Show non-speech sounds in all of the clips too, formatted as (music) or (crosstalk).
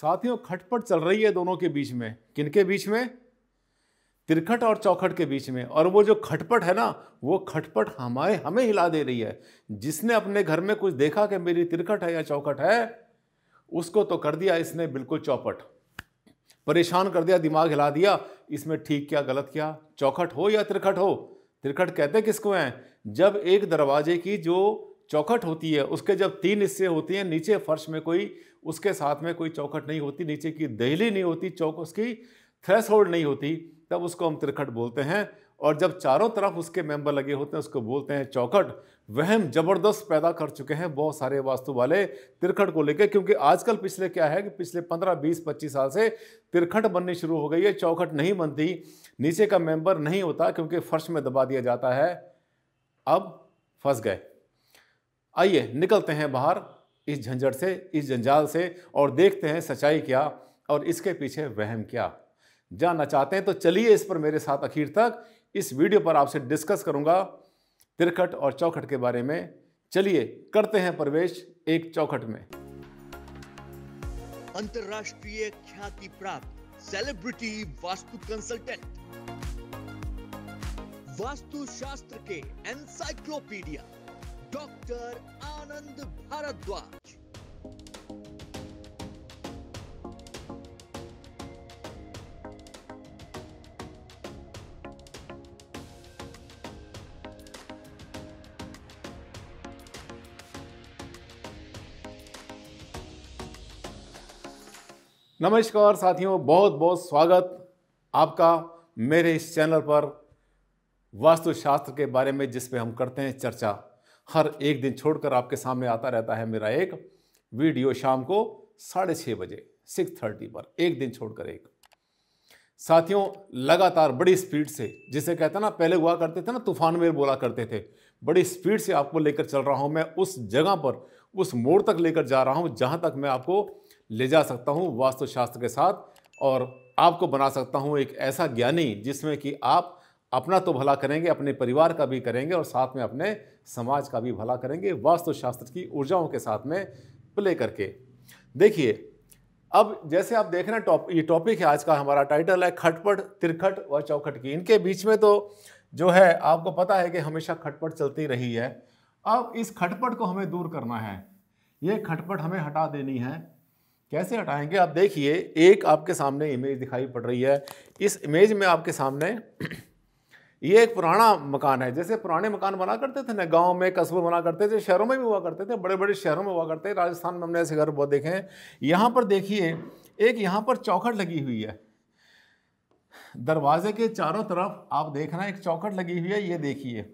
साथियों खटपट चल रही है दोनों के बीच में किनके बीच में तिरखट और चौखट के बीच में और वो जो खटपट है ना वो खटपट हमारे हमें हिला दे रही है जिसने अपने घर में कुछ देखा कि मेरी तिरखट है या चौखट है उसको तो कर दिया इसने बिल्कुल चौपट परेशान कर दिया दिमाग हिला दिया इसमें ठीक क्या गलत क्या चौखट हो या तिरखट हो तिरखट कहते किसको हैं जब एक दरवाजे की जो चौखट होती है उसके जब तीन हिस्से होते हैं नीचे फर्श में कोई उसके साथ में कोई चौखट नहीं होती नीचे की दहली नहीं होती चौक उसकी थ्रेस होल्ड नहीं होती तब उसको हम त्रिखट बोलते हैं और जब चारों तरफ उसके मेंबर लगे होते हैं उसको बोलते हैं चौखट वहम ज़बरदस्त पैदा कर चुके हैं बहुत सारे वास्तु वाले तिरखट को लेकर क्योंकि आजकल पिछले क्या है कि पिछले 15, 20, 25 साल से तिरखट बननी शुरू हो गई है चौखट नहीं बनती नीचे का मेंबर नहीं होता क्योंकि फर्श में दबा दिया जाता है अब फंस गए आइए निकलते हैं बाहर इस झंझट से इस जंजाल से और देखते हैं सच्चाई क्या और इसके पीछे वहम क्या जानना चाहते हैं तो चलिए इस पर मेरे साथ आखिर तक इस वीडियो पर आपसे डिस्कस करूंगा तिरखट और चौखट के बारे में चलिए करते हैं प्रवेश एक चौखट में अंतरराष्ट्रीय ख्याति प्राप्त सेलिब्रिटी वास्तु कंसल्टेंट वास्तुशास्त्र के एनसाइक्लोपीडिया डॉक्टर आनंद भारद्वाज नमस्कार साथियों बहुत बहुत स्वागत आपका मेरे इस चैनल पर वास्तुशास्त्र के बारे में जिस पे हम करते हैं चर्चा हर एक दिन छोड़कर आपके सामने आता रहता है मेरा एक वीडियो शाम को साढ़े छः बजे सिक्स थर्टी पर एक दिन छोड़कर एक साथियों लगातार बड़ी स्पीड से जिसे कहते हैं ना पहले हुआ करते थे ना तूफान में बोला करते थे बड़ी स्पीड से आपको लेकर चल रहा हूँ मैं उस जगह पर उस मोड़ तक लेकर जा रहा हूँ जहाँ तक मैं आपको ले जा सकता हूँ वास्तुशास्त्र के साथ और आपको बना सकता हूँ एक ऐसा ज्ञानी जिसमें कि आप अपना तो भला करेंगे अपने परिवार का भी करेंगे और साथ में अपने समाज का भी भला करेंगे वास्तुशास्त्र की ऊर्जाओं के साथ में प्ले करके देखिए अब जैसे आप देख रहे हैं टॉप ये टॉपिक है आज का हमारा टाइटल है खटपट तिरखट व चौखट की इनके बीच में तो जो है आपको पता है कि हमेशा खटपट चलती रही है अब इस खटपट को हमें दूर करना है ये खटपट हमें हटा देनी है कैसे हटाएंगे आप देखिए एक आपके सामने इमेज दिखाई पड़ रही है इस इमेज में आपके सामने ये एक पुराना मकान है जैसे पुराने मकान बना करते थे ना गांव में कस्बों बना करते थे शहरों में भी हुआ करते थे बड़े बड़े शहरों में हुआ करते राजस्थान में हमने ऐसे घर बहुत देखे हैं यहाँ पर देखिए एक यहाँ पर चौखट लगी हुई है दरवाजे के चारों तरफ आप देख रहे हैं एक चौखट लगी हुई है ये देखिए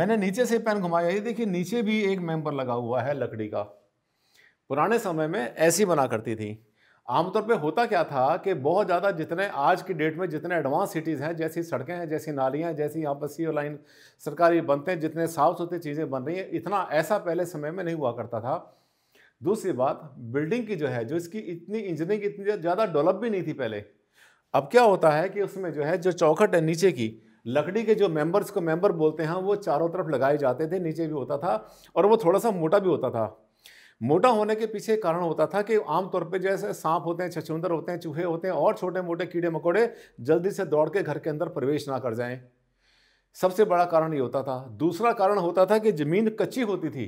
मैंने नीचे से पेन घुमाया ये देखिए नीचे भी एक मेम्बर लगा हुआ है लकड़ी का पुराने समय में ऐसी बना करती थी आमतौर पे होता क्या था कि बहुत ज़्यादा जितने आज की डेट में जितने एडवांस सिटीज़ हैं जैसी सड़कें हैं जैसी नालियाँ हैं जैसी यहाँ पर सी लाइन सरकारी बनते हैं जितने साफ सुथरी चीज़ें बन रही हैं इतना ऐसा पहले समय में नहीं हुआ करता था दूसरी बात बिल्डिंग की जो है जो इसकी इतनी इंजीनियरिंग इतनी ज़्यादा डेवलप भी नहीं थी पहले अब क्या होता है कि उसमें जो है जो चौखट है नीचे की लकड़ी के जो मेंबर्स को मेंबर बोलते हैं वो चारों तरफ लगाए जाते थे नीचे भी होता था और वो थोड़ा सा मोटा भी होता था मोटा होने के पीछे कारण होता था कि आमतौर पर जैसे सांप होते हैं छछुंदर होते हैं चूहे होते हैं और छोटे मोटे कीड़े मकोड़े जल्दी से दौड़ के घर के अंदर प्रवेश ना कर जाएं सबसे बड़ा कारण ये होता था दूसरा कारण होता था कि ज़मीन कच्ची होती थी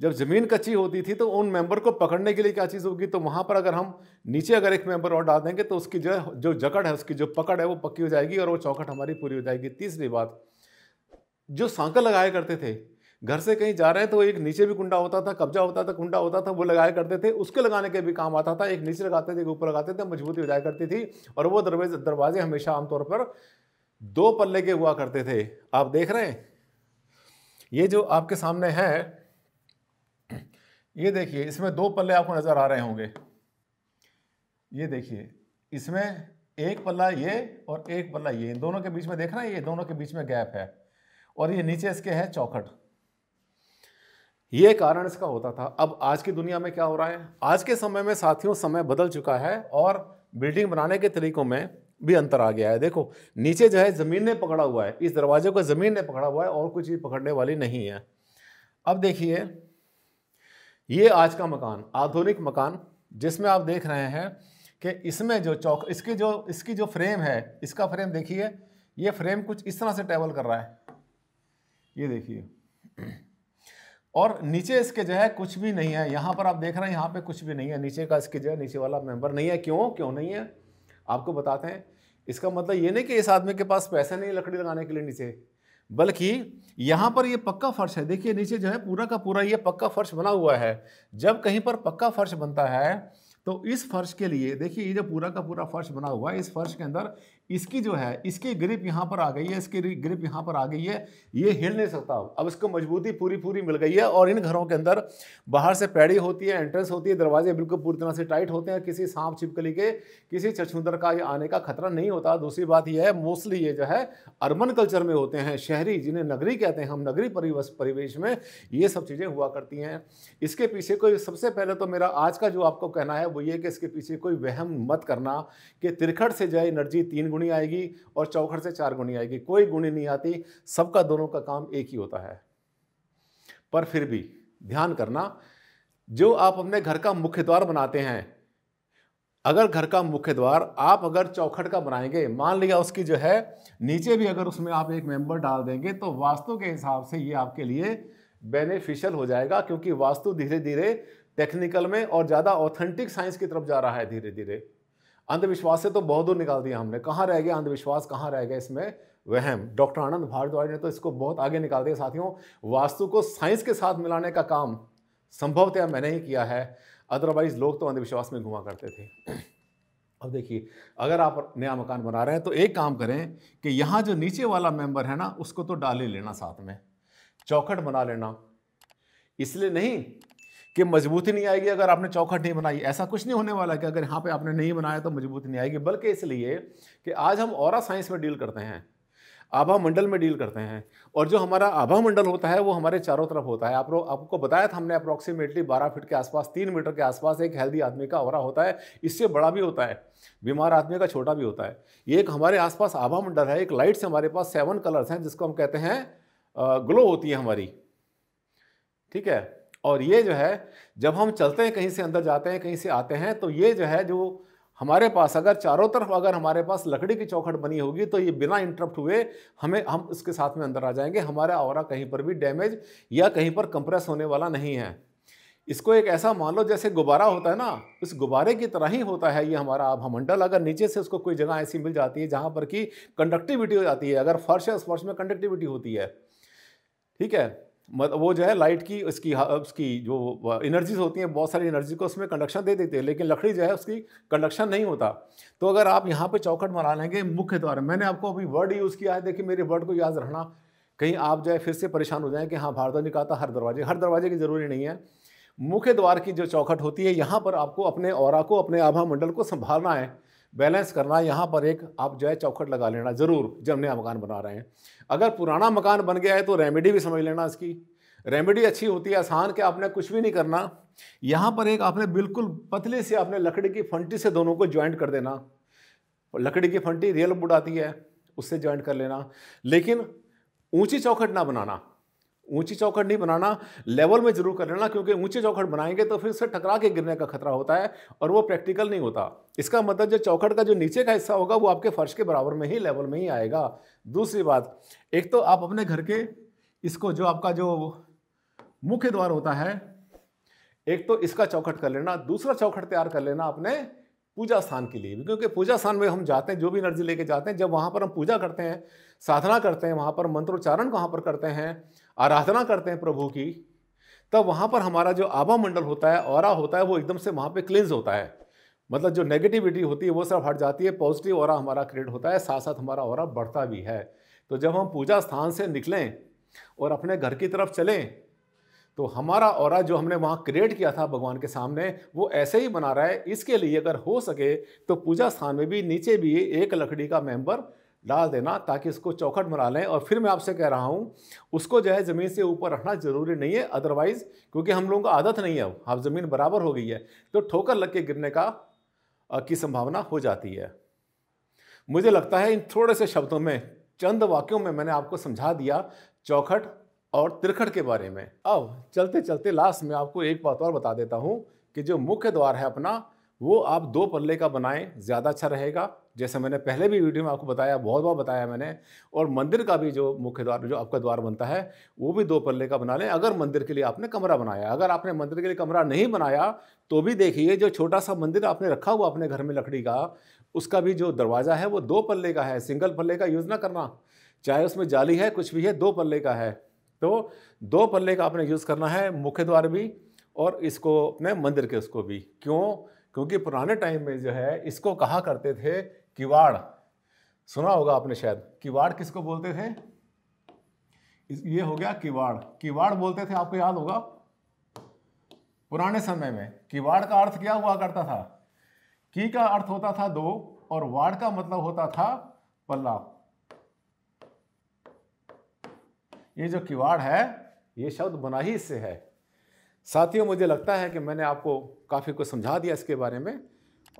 जब ज़मीन कच्ची होती थी तो उन मेंबर को पकड़ने के लिए क्या चीज़ होगी तो वहाँ पर अगर हम नीचे अगर एक मेंबर और डाल देंगे तो उसकी जो जो जकड़ है उसकी जो पकड़ है वो पक्की हो जाएगी और वो चौखट हमारी पूरी हो जाएगी तीसरी बात जो सांकल लगाया करते थे घर से कहीं जा रहे हैं तो एक नीचे भी कुंडा होता था कब्जा होता था कुंडा होता था वो लगाया करते थे उसके लगाने के भी काम आता था एक नीचे लगाते थे एक ऊपर लगाते थे मजबूती हो जाया करती थी और वो दरवाजे दरवाजे हमेशा आमतौर पर दो पल्ले के हुआ करते थे आप देख रहे हैं ये जो आपके सामने है ये देखिए इसमें दो पल्ले आपको नज़र आ रहे होंगे ये देखिए इसमें एक पल्ला ये और एक पल्ला ये दोनों के बीच में देख रहे हैं ये दोनों के बीच में गैप है और ये नीचे इसके है चौखट ये कारण इसका होता था अब आज की दुनिया में क्या हो रहा है आज के समय में साथियों समय बदल चुका है और बिल्डिंग बनाने के तरीकों में भी अंतर आ गया है देखो नीचे जो है ज़मीन ने पकड़ा हुआ है इस दरवाजे को ज़मीन ने पकड़ा हुआ है और कुछ भी पकड़ने वाली नहीं है अब देखिए ये आज का मकान आधुनिक मकान जिसमें आप देख रहे हैं कि इसमें जो चौक इसकी जो इसकी जो फ्रेम है इसका फ्रेम देखिए ये फ्रेम कुछ इस तरह से ट्रेवल कर रहा है ये देखिए और नीचे इसके जो है कुछ भी नहीं है यहाँ पर आप देख रहे हैं यहाँ पे कुछ भी नहीं है नीचे का इसके जो है नीचे वाला मेंबर नहीं है क्यों क्यों नहीं है आपको बताते हैं इसका मतलब ये नहीं कि इस आदमी के पास पैसे नहीं लकड़ी लगाने के लिए नीचे बल्कि यहाँ पर ये पक्का फर्श है देखिए नीचे जो है पूरा का पूरा ये पक्का फर्श बना हुआ है जब कहीं पर पक्का फर्श बनता है तो इस फर्श के लिए देखिए ये जो पूरा का पूरा फर्श बना हुआ है इस फर्श के अंदर इसकी जो है इसकी ग्रिप यहाँ पर आ गई है इसकी ग्रिप यहाँ पर आ गई है ये हिल नहीं सकता अब इसको मजबूती पूरी पूरी मिल गई है और इन घरों के अंदर बाहर से पैड़ी होती है एंट्रेंस होती है दरवाजे बिल्कुल पूरी तरह से टाइट होते हैं किसी सांप छिपकली के किसी चछुंदर का ये आने का खतरा नहीं होता दूसरी बात यह है मोस्टली ये जो है अर्बन कल्चर में होते हैं शहरी जिन्हें नगरी कहते हैं हम नगरी परिवेश में ये सब चीज़ें हुआ करती हैं इसके पीछे कोई सबसे पहले तो मेरा आज का जो आपको कहना है वो ये कि इसके पीछे कोई वहम मत करना कि तिरखट से जो एनर्जी तीन गुण गुणी आएगी और चौखड़ से चार गुणी आएगी कोई गुणी नहीं आती सबका दोनों का काम एक ही होता है पर फिर भी ध्यान करना जो आप अपने घर का मुख्य द्वार बनाते हैं अगर घर का मुख्य द्वार आप अगर चौखट का बनाएंगे मान लिया उसकी जो है नीचे भी अगर उसमें आप एक मेंबर डाल देंगे तो वास्तु के हिसाब से ये आपके लिए बेनिफिशियल हो जाएगा क्योंकि वास्तु धीरे धीरे टेक्निकल में और ज़्यादा ऑथेंटिक साइंस की तरफ जा रहा है धीरे धीरे अंधविश्वास से तो बहुत दूर निकाल दिया हमने कहाँ रह गया अंधविश्वास कहाँ रह गया इसमें वहम डॉक्टर आनंद भारद्वाज ने तो इसको बहुत आगे निकाल दिया साथियों वास्तु को साइंस के साथ मिलाने का काम संभवतया मैंने ही किया है अदरवाइज लोग तो अंधविश्वास में घुमा करते थे (clears throat) अब देखिए अगर आप नया मकान बना रहे हैं तो एक काम करें कि यहाँ जो नीचे वाला मेंबर है ना उसको तो डाल ही लेना साथ में चौखट बना लेना इसलिए नहीं कि मजबूती नहीं आएगी अगर आपने चौखट नहीं बनाई ऐसा कुछ नहीं होने वाला कि अगर यहाँ पे आपने नहीं बनाया तो मजबूती नहीं आएगी बल्कि इसलिए कि आज हम और साइंस में डील करते हैं आभा मंडल में डील करते हैं और जो हमारा आभा मंडल होता है वो हमारे चारों तरफ होता है आप लोग आपको बताया था हमने अप्रॉक्सीमेटली 12 फीट के आसपास 3 मीटर के आसपास एक हेल्दी आदमी का और होता है इससे बड़ा भी होता है बीमार आदमी का छोटा भी होता है ये एक हमारे आसपास आभा मंडल है एक लाइट से हमारे पास सेवन कलर्स हैं जिसको हम कहते हैं ग्लो होती है हमारी ठीक है और ये जो है जब हम चलते हैं कहीं से अंदर जाते हैं कहीं से आते हैं तो ये जो है जो हमारे पास अगर चारों तरफ अगर हमारे पास लकड़ी की चौखट बनी होगी तो ये बिना इंटरप्ट हुए हमें हम उसके साथ में अंदर आ जाएंगे हमारा और कहीं पर भी डैमेज या कहीं पर कंप्रेस होने वाला नहीं है इसको एक ऐसा मान लो जैसे गुब्बारा होता है ना उस गुब्बारे की तरह ही होता है ये हमारा आभामंडल अगर नीचे से उसको कोई जगह ऐसी मिल जाती है जहाँ पर कि कंडक्टिविटी हो जाती है अगर फर्श है उस फर्श में कंडक्टिविटी होती है ठीक है वो जो है लाइट की उसकी हाँ, उसकी जो एनर्जीज होती हैं बहुत सारी एनर्जी को उसमें कंडक्शन दे देती है लेकिन लकड़ी जो है उसकी कंडक्शन नहीं होता तो अगर आप यहाँ पे चौखट मरा लेंगे मुख्य द्वार मैंने आपको अभी वर्ड यूज़ किया है देखिए मेरे वर्ड को याद रखना कहीं आप जो है फिर से परेशान हो जाए कि हाँ भारद्वाज ने कहा था हर दरवाजे हर दरवाजे की ज़रूरी नहीं है मुख्य द्वार की जो चौखट होती है यहाँ पर आपको अपने और को अपने आभा मंडल को संभालना है बैलेंस करना यहाँ पर एक आप जो है चौखट लगा लेना ज़रूर जब नया मकान बना रहे हैं अगर पुराना मकान बन गया है तो रेमेडी भी समझ लेना इसकी रेमेडी अच्छी होती है आसान के आपने कुछ भी नहीं करना यहाँ पर एक आपने बिल्कुल पतले से आपने लकड़ी की फंटी से दोनों को ज्वाइंट कर देना लकड़ी की फंटी रियल बुढ़ाती आती है उससे ज्वाइंट कर लेना लेकिन ऊंची चौखट ना बनाना ऊंची चौखट नहीं बनाना लेवल में जरूर कर लेना क्योंकि ऊंची चौखट बनाएंगे तो फिर उससे टकरा के गिरने का खतरा होता है और वो प्रैक्टिकल नहीं होता इसका मतलब जो चौखट का जो नीचे का हिस्सा होगा वो आपके फर्श के बराबर में ही लेवल में ही आएगा दूसरी बात एक तो आप अपने घर के इसको जो आपका जो मुख्य द्वार होता है एक तो इसका चौखट कर लेना दूसरा चौखट तैयार कर लेना अपने पूजा स्थान के लिए क्योंकि पूजा स्थान में हम जाते हैं जो भी एनर्जी लेके जाते हैं जब वहाँ पर हम पूजा करते हैं साधना करते हैं वहाँ पर मंत्रोच्चारण वहाँ पर करते हैं आराधना करते हैं प्रभु की तब वहाँ पर हमारा जो आभा मंडल होता है और होता है वो एकदम से वहाँ पे क्लिंज होता है मतलब जो नेगेटिविटी होती है वो सब हट जाती है पॉजिटिव और हमारा क्रिएट होता है साथ साथ हमारा और बढ़ता भी है तो जब हम पूजा स्थान से निकलें और अपने घर की तरफ चलें तो हमारा और जो हमने वहाँ क्रिएट किया था भगवान के सामने वो ऐसे ही बना रहा है इसके लिए अगर हो सके तो पूजा स्थान में भी नीचे भी एक लकड़ी का मेंबर डाल देना ताकि इसको चौखट बना लें और फिर मैं आपसे कह रहा हूँ उसको जो है ज़मीन से ऊपर रखना ज़रूरी नहीं है अदरवाइज़ क्योंकि हम लोगों को आदत नहीं है अब हाँ ज़मीन बराबर हो गई है तो ठोकर लग के गिरने का की संभावना हो जाती है मुझे लगता है इन थोड़े से शब्दों में चंद वाक्यों में मैंने आपको समझा दिया चौखट और तिरखट के बारे में अब चलते चलते लास्ट में आपको एक बात और बता देता हूँ कि जो मुख्य द्वार है अपना वो आप दो पल्ले का बनाएं ज़्यादा अच्छा रहेगा जैसे मैंने पहले भी वीडियो में आपको बताया बहुत बार बताया मैंने और मंदिर का भी जो मुख्य द्वार जो आपका द्वार बनता है वो भी दो पल्ले का बना लें अगर मंदिर के लिए आपने कमरा बनाया अगर आपने मंदिर के लिए कमरा नहीं बनाया तो भी देखिए जो छोटा सा मंदिर आपने रखा हुआ अपने घर में लकड़ी का उसका भी जो दरवाज़ा है वो दो पल्ले का है सिंगल पल्ले का यूज़ ना करना चाहे उसमें जाली है कुछ भी है दो पल्ले का है तो दो पल्ले का आपने यूज़ करना है मुख्य द्वार भी और इसको अपने मंदिर के उसको भी क्यों क्योंकि पुराने टाइम में जो है इसको कहा करते थे किवाड़ सुना होगा आपने शायद किवाड़ किसको बोलते थे ये हो गया किवाड़ किवाड़ बोलते थे आपको याद होगा पुराने समय में किवाड़ का अर्थ क्या हुआ करता था की का अर्थ होता था दो और वाड़ का मतलब होता था पल्ला ये जो किवाड़ है ये शब्द बना ही इससे है साथियों मुझे लगता है कि मैंने आपको काफ़ी कुछ समझा दिया इसके बारे में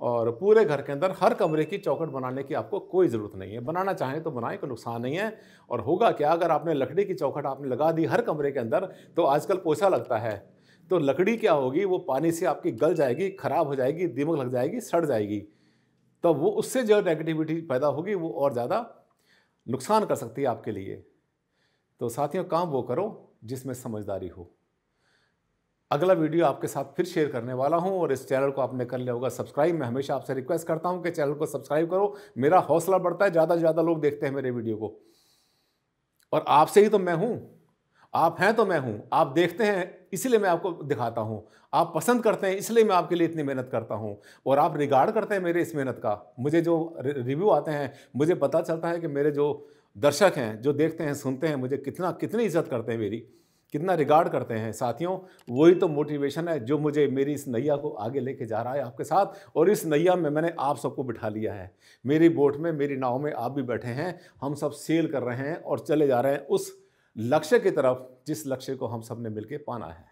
और पूरे घर के अंदर हर कमरे की चौखट बनाने की आपको कोई ज़रूरत नहीं है बनाना चाहें तो बनाएं कोई नुकसान नहीं है और होगा क्या अगर आपने लकड़ी की चौखट आपने लगा दी हर कमरे के अंदर तो आजकल पोछा लगता है तो लकड़ी क्या होगी वो पानी से आपकी गल जाएगी ख़राब हो जाएगी दिमक लग जाएगी सड़ जाएगी तो वो उससे जो नेगेटिविटी पैदा होगी वो और ज़्यादा नुकसान कर सकती है आपके लिए तो साथियों काम वो करो जिसमें समझदारी हो अगला वीडियो आपके साथ फिर शेयर करने वाला हूं और इस चैनल को आपने कर लिया होगा सब्सक्राइब मैं हमेशा आपसे रिक्वेस्ट करता हूं कि चैनल को सब्सक्राइब करो मेरा हौसला बढ़ता है ज़्यादा से ज़्यादा लोग देखते हैं मेरे वीडियो को और आपसे ही तो मैं हूँ आप हैं तो मैं हूँ आप देखते हैं इसलिए मैं आपको दिखाता हूँ आप पसंद करते हैं इसलिए मैं आपके लिए इतनी मेहनत करता हूँ और आप रिगार्ड करते हैं मेरे इस मेहनत का मुझे जो रिव्यू आते हैं मुझे पता चलता है कि मेरे जो दर्शक हैं जो देखते हैं सुनते हैं मुझे कितना कितनी इज्जत करते हैं मेरी कितना रिगार्ड करते हैं साथियों वही तो मोटिवेशन है जो मुझे मेरी इस नैया को आगे लेके जा रहा है आपके साथ और इस नैया में मैंने आप सबको बिठा लिया है मेरी बोट में मेरी नाव में आप भी बैठे हैं हम सब सेल कर रहे हैं और चले जा रहे हैं उस लक्ष्य की तरफ जिस लक्ष्य को हम सब ने मिलकर पाना है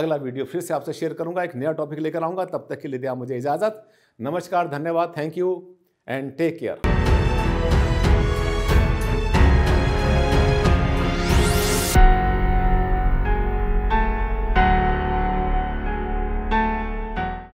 अगला वीडियो फिर से आपसे शेयर करूंगा एक नया टॉपिक लेकर आऊँगा तब तक के लिए दिया मुझे इजाज़त नमस्कार धन्यवाद thank you and take care